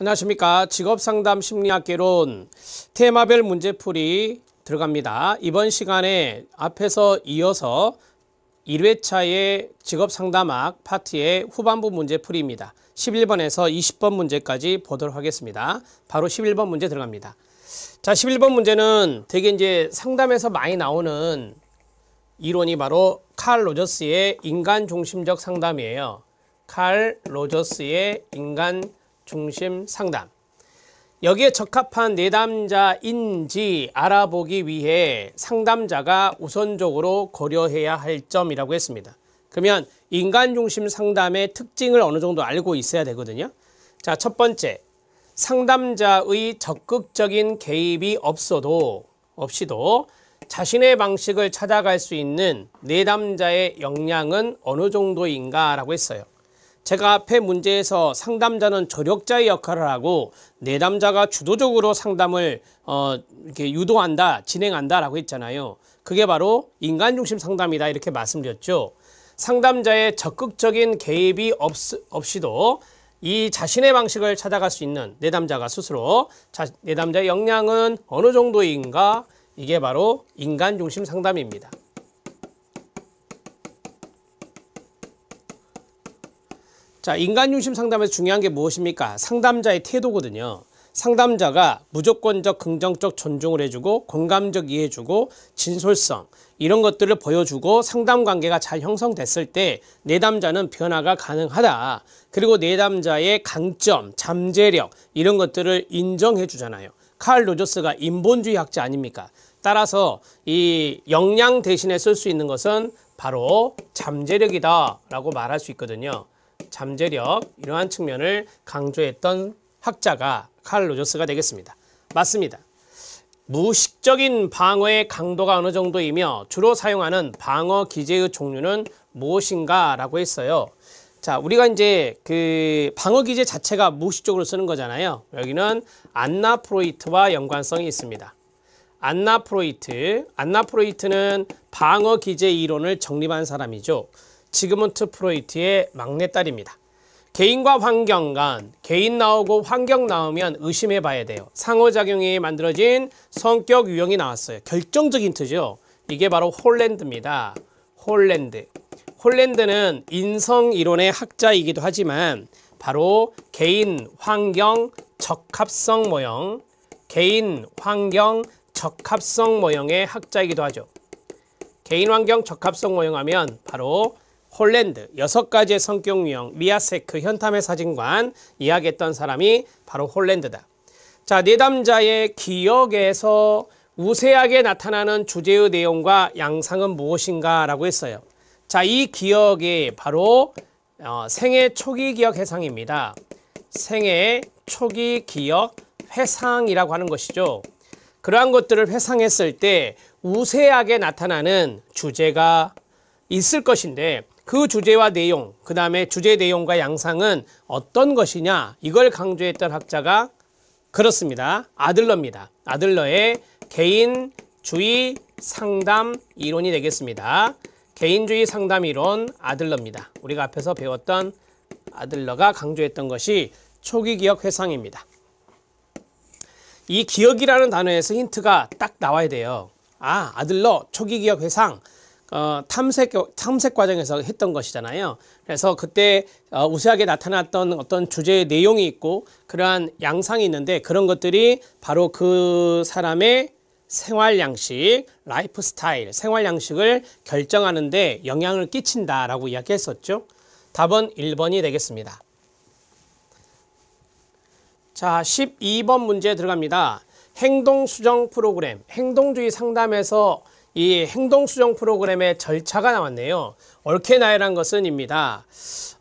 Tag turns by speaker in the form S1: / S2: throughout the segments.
S1: 안녕하십니까 직업상담 심리학개론 테마별 문제풀이 들어갑니다 이번 시간에 앞에서 이어서 1회차의 직업상담학 파트의 후반부 문제풀이입니다 11번에서 20번 문제까지 보도록 하겠습니다 바로 11번 문제 들어갑니다 자 11번 문제는 되게 이제 상담에서 많이 나오는 이론이 바로 칼 로저스의 인간 중심적 상담이에요 칼 로저스의 인간 중심 상담. 여기에 적합한 내담자인지 알아보기 위해 상담자가 우선적으로 고려해야 할 점이라고 했습니다. 그러면 인간 중심 상담의 특징을 어느 정도 알고 있어야 되거든요. 자, 첫 번째. 상담자의 적극적인 개입이 없어도 없이도 자신의 방식을 찾아갈 수 있는 내담자의 역량은 어느 정도인가라고 했어요. 제가 앞의 문제에서 상담자는 조력자의 역할을 하고 내담자가 주도적으로 상담을 어, 이렇게 유도한다, 진행한다라고 했잖아요. 그게 바로 인간 중심 상담이다 이렇게 말씀드렸죠. 상담자의 적극적인 개입이 없, 없이도 이 자신의 방식을 찾아갈 수 있는 내담자가 스스로 자, 내담자의 역량은 어느 정도인가 이게 바로 인간 중심 상담입니다. 자, 인간 중심 상담에서 중요한 게 무엇입니까? 상담자의 태도거든요. 상담자가 무조건적 긍정적 존중을 해주고 공감적 이해해주고 진솔성 이런 것들을 보여주고 상담 관계가 잘 형성됐을 때 내담자는 변화가 가능하다. 그리고 내담자의 강점, 잠재력 이런 것들을 인정해 주잖아요. 칼 로저스가 인본주의 학자 아닙니까? 따라서 이 역량 대신에 쓸 수 있는 것은 바로 잠재력이다라고 말할 수 있거든요. 잠재력 이러한 측면을 강조했던 학자가 칼 로저스가 되겠습니다. 맞습니다. 무식적인 방어의 강도가 어느 정도이며 주로 사용하는 방어 기제의 종류는 무엇인가 라고 했어요. 자, 우리가 이제 그 방어 기제 자체가 무식적으로 쓰는 거잖아요. 여기는 안나프로이트와 연관성이 있습니다. 안나프로이트, 안나프로이트는 방어 기제 이론을 정립한 사람이죠. 지금은트 프로이트의 막내딸입니다. 개인과 환경 간, 개인 나오고 환경 나오면 의심해 봐야 돼요. 상호작용이 만들어진 성격 유형이 나왔어요. 결정적 힌트죠. 이게 바로 홀랜드입니다. 홀랜드. 홀랜드는 인성 이론의 학자이기도 하지만 바로 개인 환경 적합성 모형, 개인 환경 적합성 모형의 학자이기도 하죠. 개인 환경 적합성 모형 하면 바로 홀랜드 여섯 가지의 성격 유형 미아세크 현탐의 사진관 이야기했던 사람이 바로 홀랜드다. 자 내담자의 기억에서 우세하게 나타나는 주제의 내용과 양상은 무엇인가 라고 했어요. 자이 기억이 바로 어, 생애 초기 기억 해상입니다 생애 초기 기억 회상이라고 하는 것이죠. 그러한 것들을 회상했을 때 우세하게 나타나는 주제가 있을 것인데 그 주제와 내용, 그 다음에 주제 내용과 양상은 어떤 것이냐 이걸 강조했던 학자가 그렇습니다. 아들러입니다. 아들러의 개인주의 상담 이론이 되겠습니다. 개인주의 상담 이론 아들러입니다. 우리가 앞에서 배웠던 아들러가 강조했던 것이 초기 기억 회상입니다. 이 기억이라는 단어에서 힌트가 딱 나와야 돼요. 아, 아들러 초기 기억 회상. 어, 탐색, 탐색 과정에서 했던 것이잖아요. 그래서 그때 어, 우세하게 나타났던 어떤 주제의 내용이 있고 그러한 양상이 있는데 그런 것들이 바로 그 사람의 생활 양식, 라이프 스타일, 생활 양식을 결정하는데 영향을 끼친다라고 이야기했었죠. 답은 1번이 되겠습니다. 자, 12번 문제 들어갑니다. 행동 수정 프로그램, 행동주의 상담에서 이 행동 수정 프로그램의 절차가 나왔네요. 올케나열한 것은 입니다.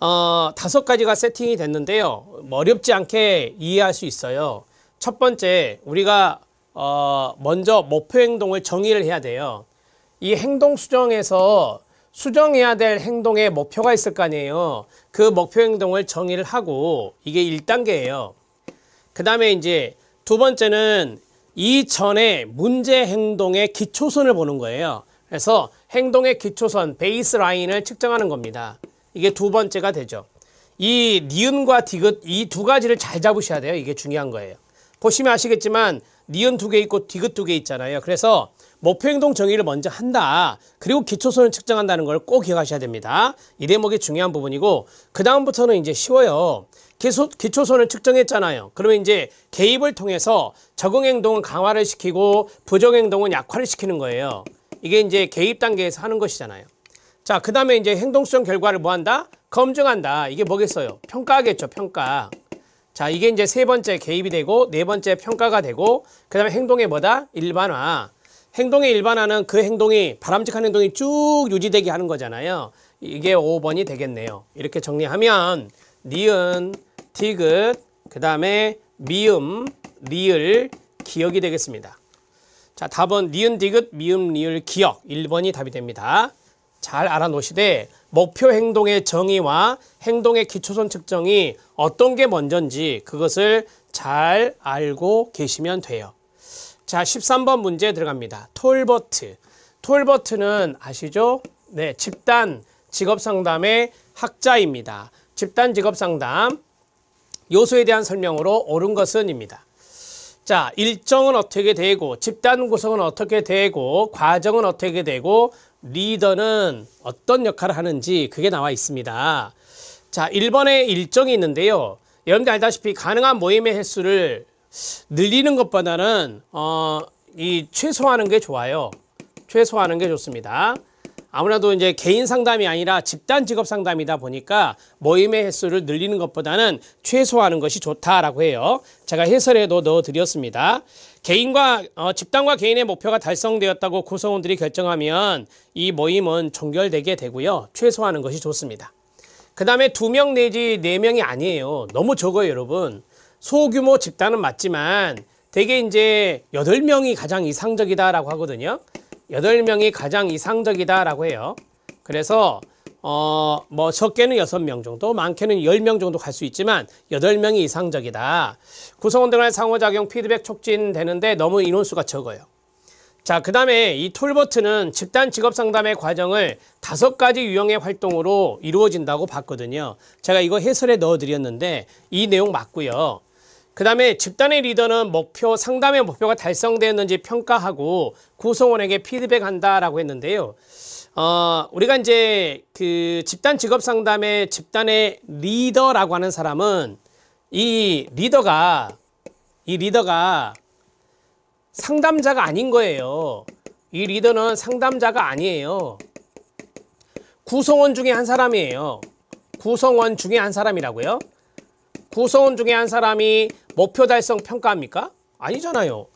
S1: 어, 다섯 가지가 세팅이 됐는데요. 어렵지 않게 이해할 수 있어요. 첫 번째, 우리가 어, 먼저 목표 행동을 정의를 해야 돼요. 이 행동 수정에서 수정해야 될 행동의 목표가 있을 거 아니에요. 그 목표 행동을 정의를 하고 이게 일단계예요그 다음에 이제 두 번째는 이전에 문제 행동의 기초선을 보는 거예요. 그래서 행동의 기초선, 베이스 라인을 측정하는 겁니다. 이게 두 번째가 되죠. 이 니은과 디귿 이 두 가지를 잘 잡으셔야 돼요. 이게 중요한 거예요. 보시면 아시겠지만 니은 두 개 있고 디귿 두 개 있잖아요. 그래서 목표 행동 정의를 먼저 한다. 그리고 기초선을 측정한다는 걸 꼭 기억하셔야 됩니다. 이 대목이 중요한 부분이고 그 다음부터는 이제 쉬워요. 기초, 기초선을 측정했잖아요. 그러면 이제 개입을 통해서 적응행동은 강화를 시키고 부정행동은 약화를 시키는 거예요. 이게 이제 개입 단계에서 하는 것이잖아요. 자, 그 다음에 이제 행동수정 결과를 뭐 한다? 검증한다. 이게 뭐겠어요? 평가겠죠, 하 평가. 자, 이게 이제 세 번째 개입이 되고, 네 번째 평가가 되고, 그 다음에 행동의 뭐다? 일반화. 행동의 일반화는 그 행동이, 바람직한 행동이 쭉 유지되게 하는 거잖아요. 이게 5번이 되겠네요. 이렇게 정리하면 니은, 디귿, 그 다음에 미음, 리을, 기억이 되겠습니다. 자, 답은 니은, 디귿, 미음, 리을, 기억 1번이 답이 됩니다. 잘 알아놓으시되 목표 행동의 정의와 행동의 기초선 측정이 어떤 게 먼저인지 그것을 잘 알고 계시면 돼요. 자, 13번 문제 들어갑니다. 톨버트. 톨버트는 아시죠? 네, 집단 직업상담의 학자입니다. 집단 직업 상담 요소에 대한 설명으로 옳은 것은입니다. 자, 일정은 어떻게 되고 집단 구성은 어떻게 되고 과정은 어떻게 되고 리더는 어떤 역할을 하는지 그게 나와 있습니다. 자, 1번에 일정이 있는데요. 여러분들 알다시피 가능한 모임의 횟수를 늘리는 것보다는 어, 이 최소화하는 게 좋아요. 최소화하는 게 좋습니다. 아무래도 이제 개인 상담이 아니라 집단 직업 상담이다 보니까 모임의 횟수를 늘리는 것보다는 최소화하는 것이 좋다라고 해요. 제가 해설에도 넣어드렸습니다. 개인과 어, 집단과 개인의 목표가 달성되었다고 구성원들이 결정하면 이 모임은 종결되게 되고요. 최소화하는 것이 좋습니다. 그 다음에 두 명 내지 네 명이 아니에요. 너무 적어요, 여러분. 소규모 집단은 맞지만 대개 이제 여덟 명이 가장 이상적이다라고 하거든요. 여덟 명이 가장 이상적이다라고 해요. 그래서 어, 뭐 적게는 여섯 명 정도, 많게는 열 명 정도 갈 수 있지만 여덟 명이 이상적이다. 구성원들 간 상호작용 피드백 촉진되는데 너무 인원수가 적어요. 자, 그 다음에 이 툴버트는 집단 직업 상담의 과정을 다섯 가지 유형의 활동으로 이루어진다고 봤거든요. 제가 이거 해설에 넣어드렸는데 이 내용 맞고요. 그 다음에 집단의 리더는 목표, 상담의 목표가 달성되었는지 평가하고 구성원에게 피드백한다라고 했는데요. 어, 우리가 이제 그 집단 직업 상담의 집단의 리더라고 하는 사람은 이 리더가 이 리더가 상담자가 아닌 거예요. 이 리더는 상담자가 아니에요. 구성원 중에 한 사람이에요. 구성원 중에 한 사람이라고요. 구성원 중에 한 사람이 목표 달성 평가합니까? 아니잖아요.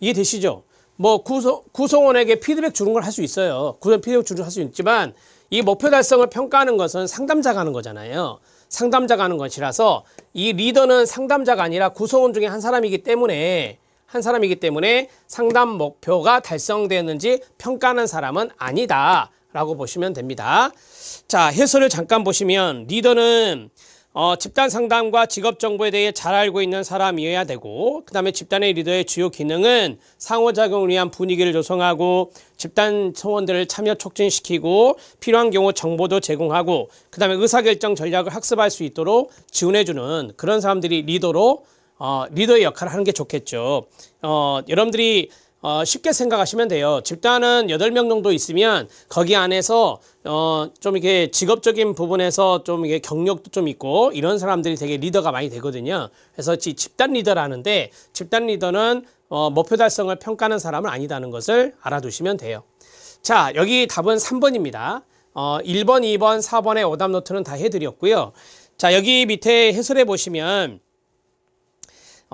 S1: 이해되시죠? 뭐 구성, 구성원에게 피드백 주는 걸 할 수 있어요. 구성 피드백 주는 걸 할 수 있지만 이 목표 달성을 평가하는 것은 상담자가 하는 거잖아요. 상담자가 하는 것이라서 이 리더는 상담자가 아니라 구성원 중에 한 사람이기 때문에 한 사람이기 때문에 상담 목표가 달성되었는지 평가하는 사람은 아니다. 라고 보시면 됩니다. 자, 해설을 잠깐 보시면 리더는 어, 집단 상담과 직업 정보에 대해 잘 알고 있는 사람이어야 되고 그 다음에 집단의 리더의 주요 기능은 상호작용을 위한 분위기를 조성하고 집단 소원들을 참여 촉진시키고 필요한 경우 정보도 제공하고 그 다음에 의사결정 전략을 학습할 수 있도록 지원해주는 그런 사람들이 리더로 어, 리더의 역할을 하는 게 좋겠죠. 어, 여러분들이 어, 쉽게 생각하시면 돼요. 집단은 8명 정도 있으면 거기 안에서 어, 좀 이렇게 직업적인 부분에서 좀 이게 경력도 좀 있고 이런 사람들이 되게 리더가 많이 되거든요. 그래서 집단 리더라는데 집단 리더는 어, 목표 달성을 평가하는 사람은 아니다는 것을 알아두시면 돼요. 자, 여기 답은 3번입니다. 어, 1번, 2번, 4번의 오답 노트는 다 해드렸고요. 자, 여기 밑에 해설해 보시면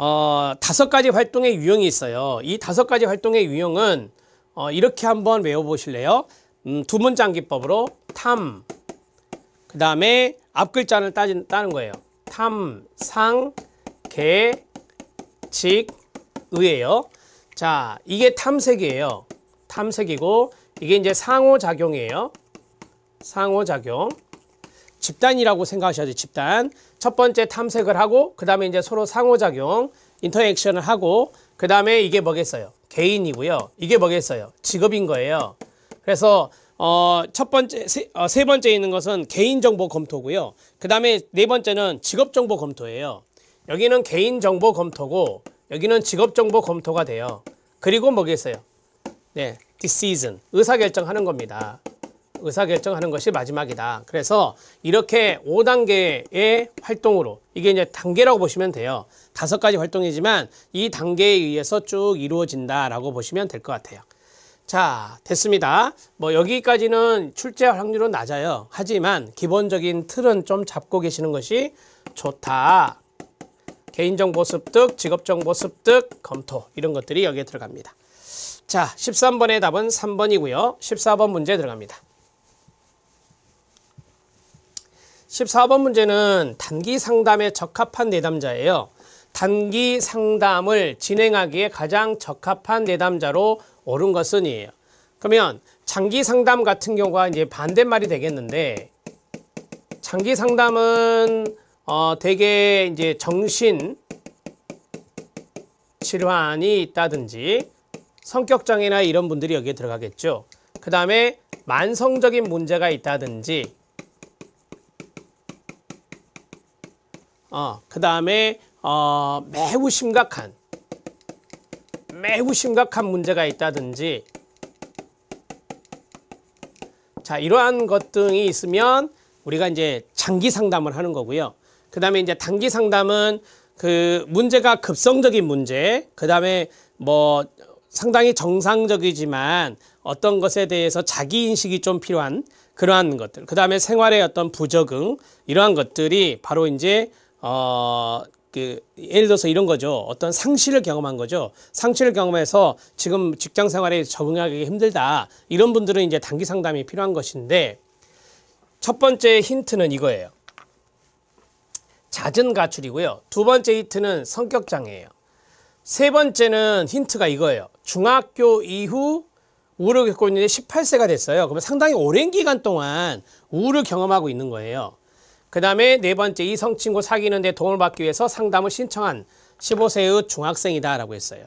S1: 어, 다섯 가지 활동의 유형이 있어요. 이 다섯 가지 활동의 유형은 어, 이렇게 한번 외워보실래요? 음, 두 문장 기법으로 탐, 그 다음에 앞 글자를 따진, 따는 거예요. 탐, 상, 개, 직, 의예요. 자, 이게 탐색이에요. 탐색이고 이게 이제 상호작용이에요. 상호작용. 집단이라고 생각하셔야 돼요. 집단. 첫 번째 탐색을 하고 그 다음에 이제 서로 상호작용 인터액션을 하고 그 다음에 이게 뭐겠어요? 개인이고요. 이게 뭐겠어요? 직업인 거예요. 그래서 어, 첫 번째, 세, 어, 세 번째 있는 것은 개인정보 검토고요. 그 다음에 네 번째는 직업정보 검토예요. 여기는 개인정보 검토고 여기는 직업정보 검토가 돼요. 그리고 뭐겠어요? 네, 디시즌 의사결정하는 겁니다. 의사결정하는 것이 마지막이다. 그래서 이렇게 5단계의 활동으로 이게 이제 단계라고 보시면 돼요. 다섯 가지 활동이지만 이 단계에 의해서 쭉 이루어진다라고 보시면 될 것 같아요. 자, 됐습니다. 뭐 여기까지는 출제 확률은 낮아요. 하지만 기본적인 틀은 좀 잡고 계시는 것이 좋다. 개인정보 습득, 직업정보 습득, 검토 이런 것들이 여기에 들어갑니다. 자, 13번의 답은 3번이고요. 14번 문제 들어갑니다. 14번 문제는 단기 상담에 적합한 내담자예요. 단기 상담을 진행하기에 가장 적합한 내담자로 옳은 것은 이에요. 그러면 장기 상담 같은 경우가 이제 반대말이 되겠는데 장기 상담은 어 되게 이제 정신 질환이 있다든지 성격 장애나 이런 분들이 여기에 들어가겠죠. 그다음에 만성적인 문제가 있다든지 어, 그 다음에 어, 매우 심각한 매우 심각한 문제가 있다든지 자 이러한 것 등이 있으면 우리가 이제 장기 상담을 하는 거고요. 그 다음에 이제 단기 상담은 그 문제가 급성적인 문제 그 다음에 뭐 상당히 정상적이지만 어떤 것에 대해서 자기 인식이 좀 필요한 그러한 것들 그 다음에 생활의 어떤 부적응 이러한 것들이 바로 이제 어, 그 예를 들어서 이런 거죠. 어떤 상실을 경험한 거죠. 상실을 경험해서 지금 직장 생활에 적응하기 힘들다. 이런 분들은 이제 단기 상담이 필요한 것인데 첫 번째 힌트는 이거예요. 잦은 가출이고요. 두 번째 힌트는 성격 장애예요. 세 번째는 힌트가 이거예요. 중학교 이후 우울을 겪고 있는데 18세가 됐어요. 그러면 상당히 오랜 기간 동안 우울을 경험하고 있는 거예요. 그 다음에 네 번째 이성친구 사귀는 데 도움을 받기 위해서 상담을 신청한 15세의 중학생이다 라고 했어요.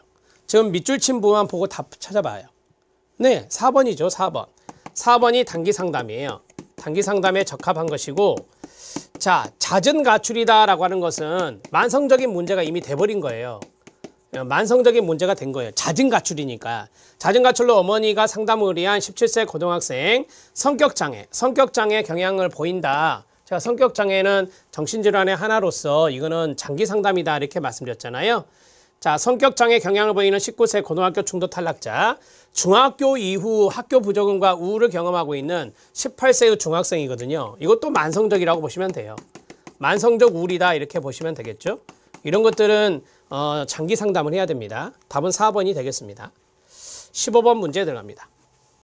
S1: 지금 밑줄 친 부분만 보고 답 찾아봐요. 네, 4번이죠. 4번. 4번이 단기 상담이에요. 단기 상담에 적합한 것이고 자, 잦은 가출이다 라고 하는 것은 만성적인 문제가 이미 돼버린 거예요. 어, 만성적인 문제가 된 거예요. 잦은 가출이니까. 잦은 가출로 어머니가 상담을 위한 17세 고등학생 성격장애, 성격장애 경향을 보인다. 제 성격 장애는 정신질환의 하나로서 이거는 장기 상담이다 이렇게 말씀드렸잖아요. 자, 성격 장애 경향을 보이는 19세 고등학교 중도 탈락자, 중학교 이후 학교 부적응과 우울을 경험하고 있는 18세의 중학생이거든요. 이것도 만성적이라고 보시면 돼요. 만성적 우울이다 이렇게 보시면 되겠죠. 이런 것들은 어, 장기 상담을 해야 됩니다. 답은 4번이 되겠습니다. 15번 문제 들어갑니다.